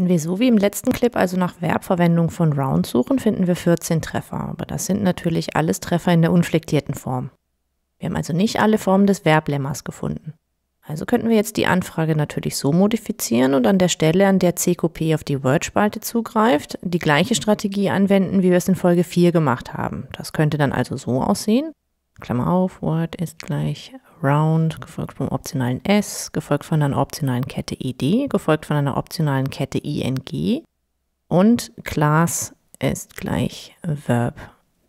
Wenn wir so wie im letzten Clip also nach Verbverwendung von Round suchen, finden wir 14 Treffer, aber das sind natürlich alles Treffer in der unflektierten Form. Wir haben also nicht alle Formen des Verblemmers gefunden. Also könnten wir jetzt die Anfrage natürlich so modifizieren und an der Stelle, an der CQP auf die Word-Spalte zugreift, die gleiche Strategie anwenden, wie wir es in Folge 4 gemacht haben. Das könnte dann also so aussehen. Klammer auf, Word ist gleich round, gefolgt vom optionalen s, gefolgt von einer optionalen Kette ed, gefolgt von einer optionalen Kette ing und class ist gleich verb.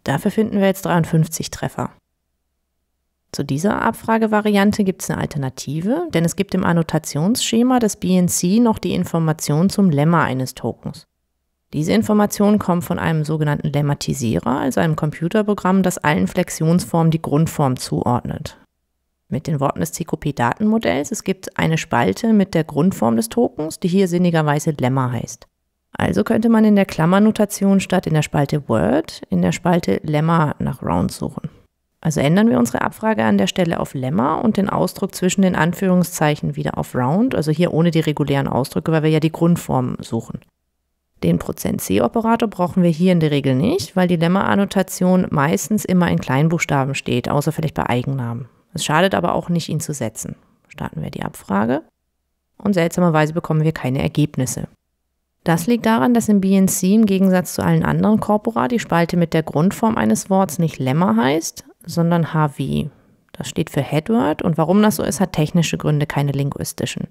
Dafür finden wir jetzt 53 Treffer. Zu dieser Abfragevariante gibt es eine Alternative, denn es gibt im Annotationsschema des BNC noch die Information zum Lemma eines Tokens. Diese Information kommt von einem sogenannten Lemmatisierer, also einem Computerprogramm, das allen Flexionsformen die Grundform zuordnet mit den Worten des CQP-Datenmodells. Es gibt eine Spalte mit der Grundform des Tokens, die hier sinnigerweise Lemma heißt. Also könnte man in der Klammernotation statt in der Spalte Word in der Spalte Lemma nach Round suchen. Also ändern wir unsere Abfrage an der Stelle auf Lemma und den Ausdruck zwischen den Anführungszeichen wieder auf Round, also hier ohne die regulären Ausdrücke, weil wir ja die Grundform suchen. Den %c-Operator brauchen wir hier in der Regel nicht, weil die Lemma-Annotation meistens immer in Kleinbuchstaben steht, außer vielleicht bei Eigennamen. Es schadet aber auch nicht, ihn zu setzen. Starten wir die Abfrage und seltsamerweise bekommen wir keine Ergebnisse. Das liegt daran, dass im BNC im Gegensatz zu allen anderen Corpora die Spalte mit der Grundform eines Worts nicht Lemma heißt, sondern HW. Das steht für Headword und warum das so ist, hat technische Gründe, keine linguistischen.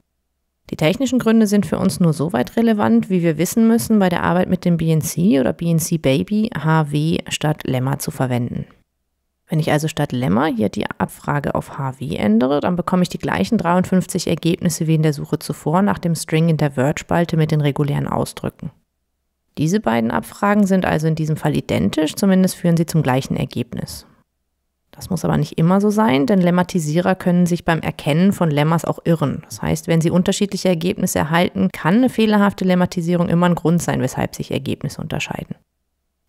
Die technischen Gründe sind für uns nur so weit relevant, wie wir wissen müssen, bei der Arbeit mit dem BNC oder BNC Baby HW statt Lemma zu verwenden. Wenn ich also statt Lämmer hier die Abfrage auf HW ändere, dann bekomme ich die gleichen 53 Ergebnisse wie in der Suche zuvor nach dem String in der Word-Spalte mit den regulären Ausdrücken. Diese beiden Abfragen sind also in diesem Fall identisch, zumindest führen sie zum gleichen Ergebnis. Das muss aber nicht immer so sein, denn Lemmatisierer können sich beim Erkennen von Lemmas auch irren. Das heißt, wenn sie unterschiedliche Ergebnisse erhalten, kann eine fehlerhafte Lemmatisierung immer ein Grund sein, weshalb sich Ergebnisse unterscheiden.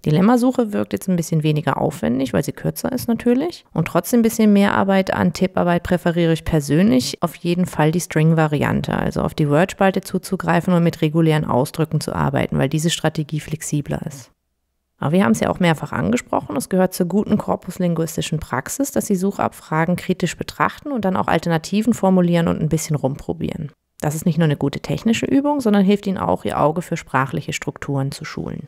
Dilemma-Suche wirkt jetzt ein bisschen weniger aufwendig, weil sie kürzer ist natürlich. Und trotzdem ein bisschen mehr Arbeit an Tipparbeit präferiere ich persönlich auf jeden Fall die String-Variante, also auf die Word-Spalte zuzugreifen und mit regulären Ausdrücken zu arbeiten, weil diese Strategie flexibler ist. Aber wir haben es ja auch mehrfach angesprochen, es gehört zur guten korpuslinguistischen Praxis, dass Sie Suchabfragen kritisch betrachten und dann auch Alternativen formulieren und ein bisschen rumprobieren. Das ist nicht nur eine gute technische Übung, sondern hilft Ihnen auch, Ihr Auge für sprachliche Strukturen zu schulen.